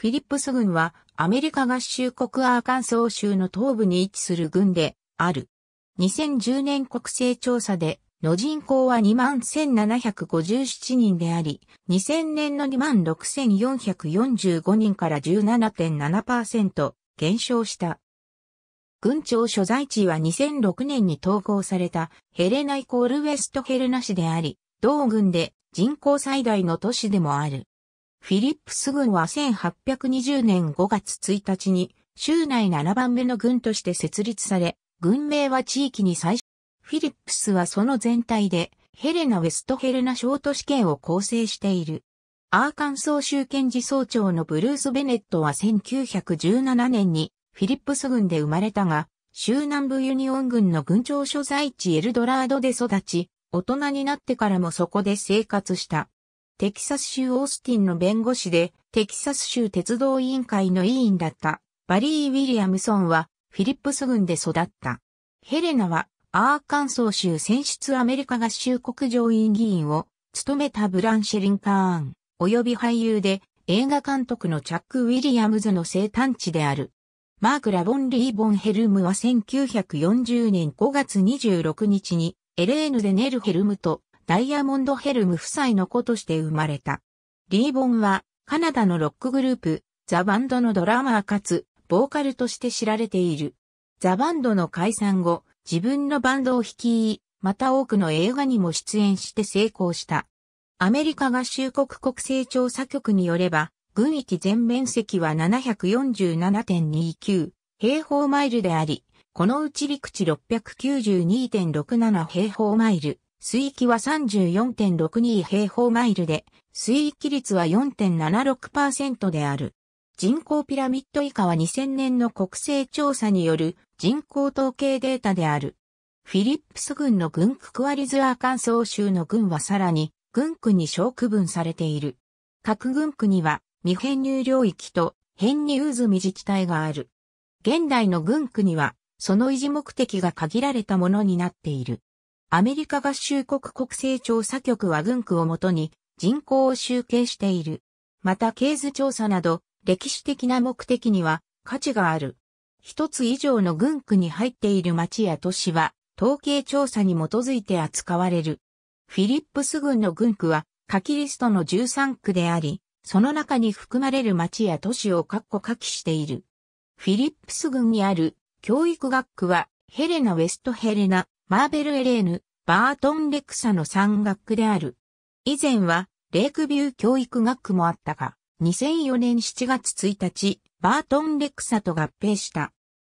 フィリップス軍はアメリカ合衆国アーカンソー州の東部に位置する軍である。2010年国勢調査での人口は21,757人であり、2000年の26,445人から17.7%減少した。軍庁所在地は2006年に統合されたヘレナイコールウェストヘルナ市であり、同軍で人口最大の都市でもある。フィリップス軍は1820年5月1日に州内7番目の軍として設立され、軍名は地域に最初。フィリップスはその全体でヘレナ・ウェストヘルナ小都市圏を構成している。アーカンソー州検事総長のブルース・ベネットは1917年にフィリップス軍で生まれたが、州南部ユニオン軍の軍庁所在地エルドラードで育ち、大人になってからもそこで生活した。テキサス州オースティンの弁護士で、テキサス州鉄道委員会の委員だったバリー・ウィリアムソンはフィリップス郡で育った。ヘレナはアーカンソー州選出アメリカ合衆国上院議員を務めたブランシェリン・カーン、及び俳優で映画監督のチャック・ウィリアムズの生誕地である。マーク・ラボン・リー・ボン・ヘルムは1940年5月26日にエレーヌ・でネル・ヘルムとダイヤモンドヘルム夫妻の子として生まれた。リーボンは、カナダのロックグループ、ザ・バンドのドラマーかつ、ボーカルとして知られている。ザ・バンドの解散後、自分のバンドを率い、また多くの映画にも出演して成功した。アメリカ合衆国国勢調査局によれば、軍域全面積は747.29平方マイルであり、このうち陸地692.67平方マイル、水域は34.62平方マイルで、水域率は4.76%である。人口ピラミッド以下は2000年の国勢調査による人口統計データである。フィリップス軍の軍区クワリズアーカンソー州の軍はさらに軍区に小区分されている。各軍区には未編入領域と編入済み自治体がある。現代の軍区にはその維持目的が限られたものになっている。アメリカ合衆国国勢調査局は軍区をもとに人口を集計している。また経図調査など歴史的な目的には価値がある。一つ以上の軍区に入っている町や都市は統計調査に基づいて扱われる。フィリップス軍の軍区は下記リストの13区であり、その中に含まれる町や都市を括弧下記している。フィリップス軍にある教育学区はヘレナ・ウェストヘレナマーベル・エレーヌ、バートン・レクサの3学区である。以前は、レイクビュー教育学区もあったが、2004年7月1日、バートン・レクサと合併した。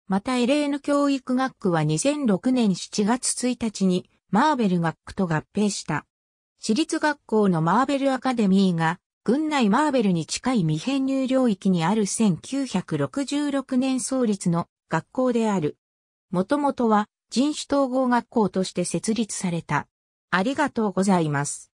またエレーヌ教育学区は2006年7月1日に、マーベル学区と合併した。私立学校のマーベルアカデミーが、軍内マーベルに近い未編入領域にある1966年創立の学校である。もともとは人種統合学校として設立された。ありがとうございます。